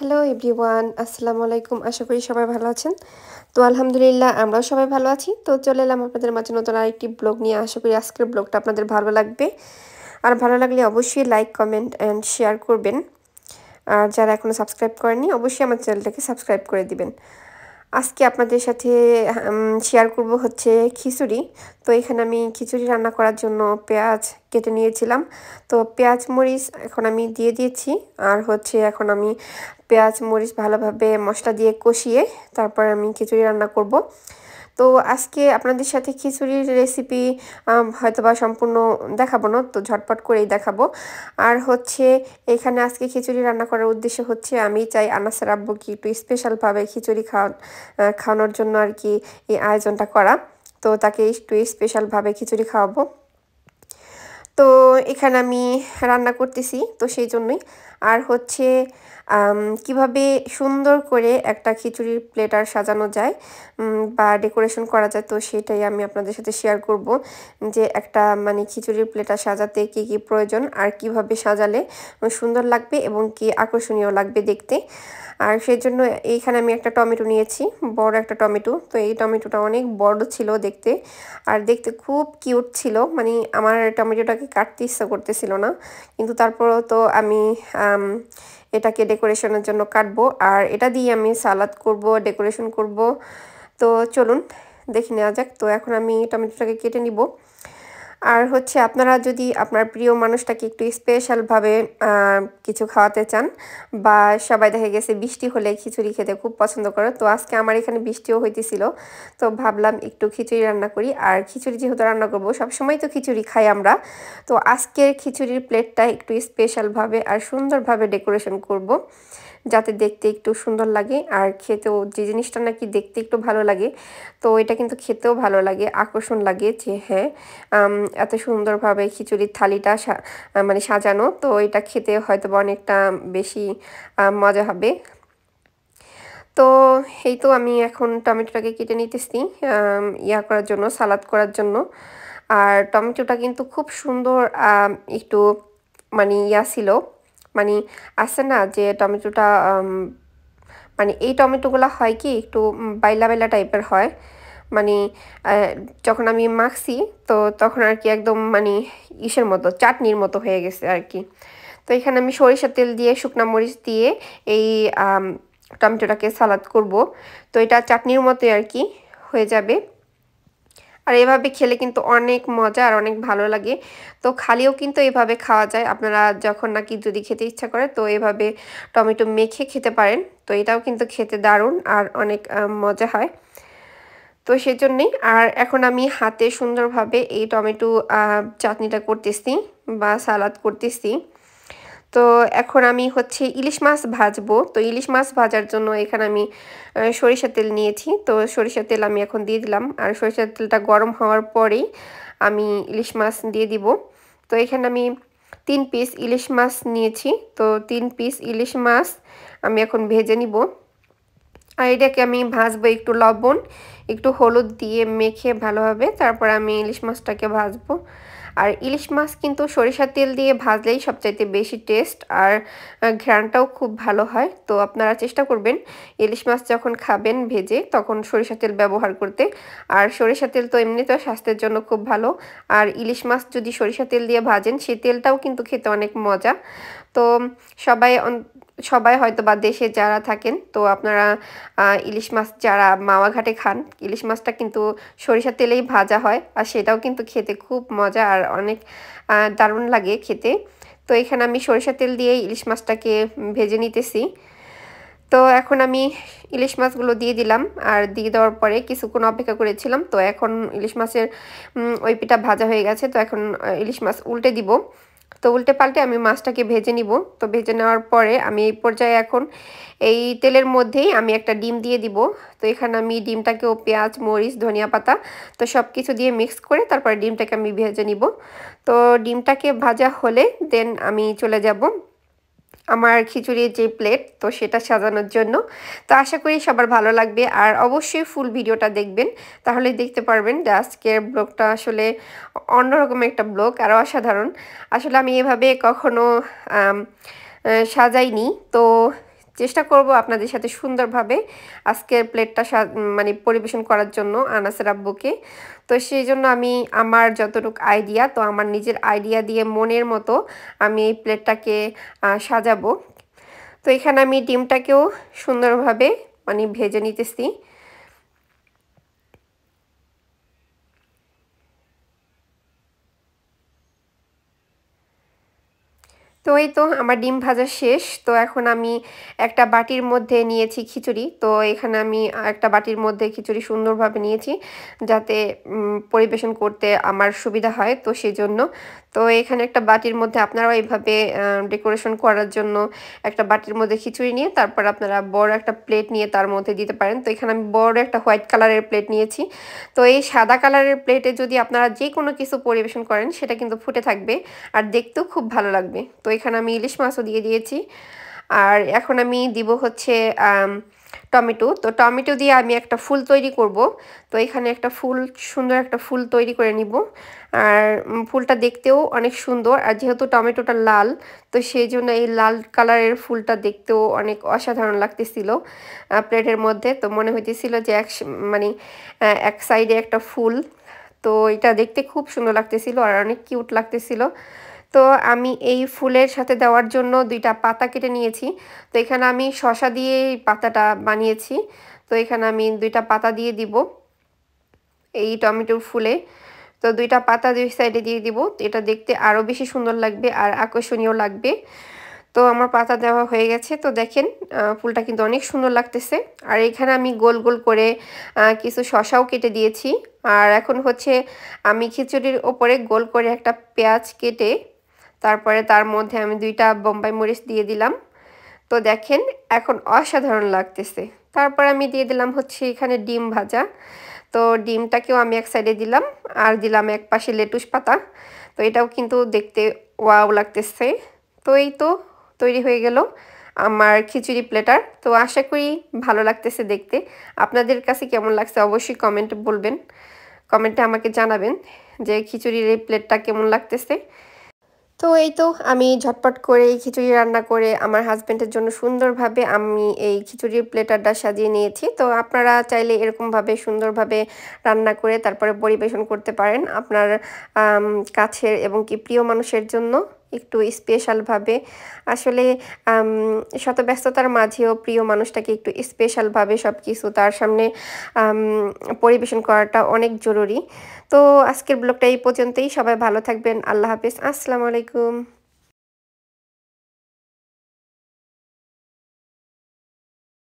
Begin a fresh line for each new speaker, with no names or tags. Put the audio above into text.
Hello everyone আসসালামু আলাইকুম আশা করি সবাই ভালো আছেন তো আলহামদুলিল্লাহ আমরাও সবাই ভালো আছি তো চলে এলাম আপনাদের মাঝে নতুন আরেকটি ব্লগ নিয়ে আশা করি আজকের ব্লগটা আপনাদের ভালো লাগবে আর ভালো লাগলে অবশ্যই লাইক কমেন্ট অ্যান্ড শেয়ার করবেন আর যারা এখনও সাবস্ক্রাইব করেননি অবশ্যই আমার চ্যানেলটাকে সাবস্ক্রাইব করে দিবেন আজকে আপনাদের সাথে শেয়ার করব হচ্ছে খিচুড়ি তো এখানে আমি খিচুড়ি রান্না করার জন্য পেঁয়াজ কেটে নিয়েছিলাম তো পেঁয়াজ মরিচ এখন আমি দিয়ে দিয়েছি আর হচ্ছে এখন আমি পেঁয়াজ মরিচ ভালোভাবে মশলা দিয়ে কষিয়ে তারপর আমি খিচুড়ি রান্না করব তো আজকে আপনাদের সাথে খিচুড়ির রেসিপি হয়তোবা সম্পূর্ণ দেখাবো না তো ঝটপট করেই দেখাবো আর হচ্ছে এখানে আজকে খিচুড়ি রান্না করার উদ্দেশ্য হচ্ছে আমি চাই আনাসের আব্বুকে একটু স্পেশালভাবে খিচুড়ি খাওয়া খাওয়ানোর জন্য আর কি এই আয়োজনটা করা তো তাকে একটু স্পেশালভাবে খিচুড়ি খাওয়াবো তো এখানে আমি রান্না করতেছি তো সেই জন্যই আর হচ্ছে কিভাবে সুন্দর করে একটা খিচুড়ির প্লেটার সাজানো যায় বা ডেকোরেশন করা যায় তো সেটাই আমি আপনাদের সাথে শেয়ার করব যে একটা মানে খিচুড়ির প্লেট আর সাজাতে কী কী প্রয়োজন আর কিভাবে সাজালে সুন্দর লাগবে এবং কি আকর্ষণীয় লাগবে দেখতে আর সেই জন্য এইখানে আমি একটা টমেটো নিয়েছি বড় একটা টমেটো তো এই টমেটোটা অনেক বড় ছিল দেখতে আর দেখতে খুব কিউট ছিল মানে আমার টমেটোটাকে কাটতে ইচ্ছা করতেছিল না কিন্তু তারপরেও তো আমি এটাকে ডেকোরেশনের জন্য কাটবো আর এটা দিয়ে আমি সালাদ করব ডেকোরেশন করব তো চলুন দেখে নেওয়া যাক তো এখন আমি টমেটোটাকে কেটে নিব আর হচ্ছে আপনারা যদি আপনার প্রিয় মানুষটাকে একটু স্পেশালভাবে কিছু খাওয়াতে চান বা সবাই দেখা গেছে বৃষ্টি হলে খিচুড়ি খেতে খুব পছন্দ করে তো আজকে আমার এখানে বৃষ্টিও হইতেছিল তো ভাবলাম একটু খিচুড়ি রান্না করি আর খিচুড়ি যেহেতু রান্না করবো সবসময় তো খিচুড়ি খাই আমরা তো আজকের খিচুড়ির প্লেটটা একটু স্পেশালভাবে আর সুন্দরভাবে ডেকোরেশন করব। যাতে দেখতে একটু সুন্দর লাগে আর খেতেও যে জিনিসটা নাকি দেখতে একটু ভালো লাগে তো এটা কিন্তু খেতেও ভালো লাগে আকর্ষণ লাগে যে হ্যাঁ এত সুন্দরভাবে খিচুড়ির থালিটা মানে সাজানো তো এটা খেতে হয়তো অনেকটা বেশি মজা হবে তো এই তো আমি এখন টমেটোটাকে কেটে নিতেছি ইয়া করার জন্য সালাদ করার জন্য আর টমেটোটা কিন্তু খুব সুন্দর একটু মানে ইয়া ছিল মানে আছে না যে টমেটোটা মানে এই টমেটোগুলো হয় কি একটু বাইলা বাইলা টাইপের হয় মানে যখন আমি মাখছি তো তখন আর কি একদম মানে ইসের মতো চাটনির মতো হয়ে গেছে আর কি তো এখানে আমি সরিষা তেল দিয়ে শুকনো মরিচ দিয়ে এই টমেটোটাকে সালাদ করব তো এটা চাটনির মতোই আর কি হয়ে যাবে আর এভাবে খেলে কিন্তু অনেক মজা আর অনেক ভালো লাগে তো খালিও কিন্তু এভাবে খাওয়া যায় আপনারা যখন নাকি যদি খেতে ইচ্ছা করে তো এভাবে টমেটো মেখে খেতে পারেন তো এটাও কিন্তু খেতে দারুণ আর অনেক মজা হয় তো সেজন্যই আর এখন আমি হাতে সুন্দরভাবে এই টমেটো চাটনিটা করতেছি বা সালাদ করতেছি তো এখন আমি হচ্ছে ইলিশ মাছ ভাজবো তো ইলিশ মাছ ভাজার জন্য এখানে আমি সরিষা তেল নিয়েছি তো সরিষা তেল আমি এখন দিয়ে দিলাম আর সরিষা তেলটা গরম হওয়ার পরেই আমি ইলিশ মাছ দিয়ে দিব তো এখানে আমি তিন পিস ইলিশ মাছ নিয়েছি তো তিন পিস ইলিশ মাছ আমি এখন ভেজে নিব আর এটাকে আমি ভাজবো একটু লবণ একটু হলুদ দিয়ে মেখে ভালোভাবে তারপর আমি ইলিশ মাছটাকে ভাজবো আর ইলিশ মাছ কিন্তু সরিষার তেল দিয়ে ভাজলেই সবচাইতে বেশি টেস্ট আর ঘ্রাণটাও খুব ভালো হয় তো আপনারা চেষ্টা করবেন ইলিশ মাছ যখন খাবেন ভেজে তখন সরিষা তেল ব্যবহার করতে আর সরিষা তেল তো এমনিতেও স্বাস্থ্যের জন্য খুব ভালো আর ইলিশ মাছ যদি সরিষা তেল দিয়ে ভাজেন সে তেলটাও কিন্তু খেতে অনেক মজা তো সবাই সবাই হয়তো বা দেশে যারা থাকেন তো আপনারা ইলিশ মাছ যারা মাওয়াঘাটে খান ইলিশ মাছটা কিন্তু সরিষার তেলেই ভাজা হয় আর সেটাও কিন্তু খেতে খুব মজা আর অনেক দারুণ লাগে খেতে তো এখানে আমি সরিষার তেল দিয়ে ইলিশ মাছটাকে ভেজে নিতেছি তো এখন আমি ইলিশ মাছগুলো দিয়ে দিলাম আর দিয়ে দেওয়ার পরে কিছুক্ষণ অপেক্ষা করেছিলাম তো এখন ইলিশ মাছের ওই পিঠা ভাজা হয়ে গেছে তো এখন ইলিশ মাছ উল্টে দিব তো উল্টে পাল্টে আমি মাছটাকে ভেজে নিব তো ভেজে নেওয়ার পরে আমি এই পর্যায়ে এখন এই তেলের মধ্যেই আমি একটা ডিম দিয়ে দিব তো এখানে আমি ডিমটাকেও পেঁয়াজ মরিচ ধনিয়া পাতা তো সব কিছু দিয়ে মিক্স করে তারপরে ডিমটাকে আমি ভেজে নিব তো ডিমটাকে ভাজা হলে দেন আমি চলে যাব আমার খিচুড়ির যে প্লেট তো সেটা সাজানোর জন্য তো আশা করি সবার ভালো লাগবে আর অবশ্যই ফুল ভিডিওটা দেখবেন তাহলে দেখতে পারবেন যে আজকের ব্লগটা আসলে অন্যরকম একটা ব্লগ আর অসাধারণ আসলে আমি এভাবে কখনো সাজাইনি তো চেষ্টা করব আপনাদের সাথে সুন্দরভাবে আজকের প্লেটটা মানে পরিবেশন করার জন্য আনাসের আব্বুকে তো সেই জন্য আমি আমার যতটুকু আইডিয়া তো আমার নিজের আইডিয়া দিয়ে মনের মতো আমি এই প্লেটটাকে সাজাবো তো এখানে আমি ডিমটাকেও সুন্দরভাবে মানে ভেজে নিতেছি এই তো আমার ডিম ভাজা শেষ তো এখন আমি একটা বাটির মধ্যে নিয়েছি খিচুড়ি তো এখানে আমি একটা বাটির মধ্যে খিচুড়ি সুন্দরভাবে নিয়েছি যাতে পরিবেশন করতে আমার সুবিধা হয় তো সেই জন্য তো এখানে একটা বাটির মধ্যে আপনারাও এইভাবে ডেকোরেশন করার জন্য একটা বাটির মধ্যে খিচুড়ি নিয়ে তারপর আপনারা বড় একটা প্লেট নিয়ে তার মধ্যে দিতে পারেন তো এখানে আমি বড় একটা হোয়াইট কালারের প্লেট নিয়েছি তো এই সাদা কালারের প্লেটে যদি আপনারা যে কোনো কিছু পরিবেশন করেন সেটা কিন্তু ফুটে থাকবে আর দেখতেও খুব ভালো লাগবে তো এখানে এখানে আমি ইলিশ মাছও দিয়ে দিয়েছি আর এখন আমি দিব হচ্ছে টমেটো তো টমেটো দিয়ে আমি একটা ফুল তৈরি করব তো এখানে একটা ফুল সুন্দর একটা ফুল তৈরি করে নিব আর ফুলটা দেখতেও অনেক সুন্দর আর যেহেতু টমেটোটা লাল তো সেই জন্য এই লাল কালারের ফুলটা দেখতেও অনেক অসাধারণ লাগতেছিল প্লেটের মধ্যে তো মনে হইতেছিল যে এক মানে এক সাইডে একটা ফুল তো এটা দেখতে খুব সুন্দর লাগতেছিল আর অনেক কিউট লাগতেছিল তো আমি এই ফুলের সাথে দেওয়ার জন্য দুইটা পাতা কেটে নিয়েছি তো এখানে আমি শশা দিয়ে পাতাটা বানিয়েছি তো এখানে আমি দুইটা পাতা দিয়ে দিব এই টমেটোর ফুলে তো দুইটা পাতা দুই সাইডে দিয়ে দিব এটা দেখতে আরও বেশি সুন্দর লাগবে আর আকর্ষণীয় লাগবে তো আমার পাতা দেওয়া হয়ে গেছে তো দেখেন ফুলটা কিন্তু অনেক সুন্দর লাগতেছে আর এখানে আমি গোল গোল করে কিছু শশাও কেটে দিয়েছি আর এখন হচ্ছে আমি খিচুড়ির ওপরে গোল করে একটা পেঁয়াজ কেটে তারপরে তার মধ্যে আমি দুইটা বোম্বাই মরিচ দিয়ে দিলাম তো দেখেন এখন অসাধারণ লাগতেছে তারপর আমি দিয়ে দিলাম হচ্ছে এখানে ডিম ভাজা তো ডিমটাকেও আমি এক সাইডে দিলাম আর দিলাম এক পাশে লেটুস পাতা তো এটাও কিন্তু দেখতে ওয়াও লাগতেছে তো এই তো তৈরি হয়ে গেল আমার খিচুড়ি প্লেটার তো আশা করি ভালো লাগতেছে দেখতে আপনাদের কাছে কেমন লাগছে অবশ্যই কমেন্ট বলবেন কমেন্টে আমাকে জানাবেন যে খিচুড়ির এই প্লেটটা কেমন লাগতেছে তো এই তো আমি ঝটপট করে এই খিচুড়ি রান্না করে আমার হাজব্যান্ডের জন্য সুন্দরভাবে আমি এই খিচুড়ির প্লেটারটা সাজিয়ে নিয়েছি তো আপনারা চাইলে এরকমভাবে সুন্দরভাবে রান্না করে তারপরে পরিবেশন করতে পারেন আপনার কাছের এবং কি প্রিয় মানুষের জন্য একটু স্পেশালভাবে আসলে শত ব্যস্ততার মাঝেও প্রিয় মানুষটাকে একটু স্পেশালভাবে সব কিছু তার সামনে পরিবেশন করাটা অনেক জরুরি তো আজকের ব্লগটা এই পর্যন্তই সবাই ভালো থাকবেন আল্লাহ হাফিজ আসসালামু আলাইকুম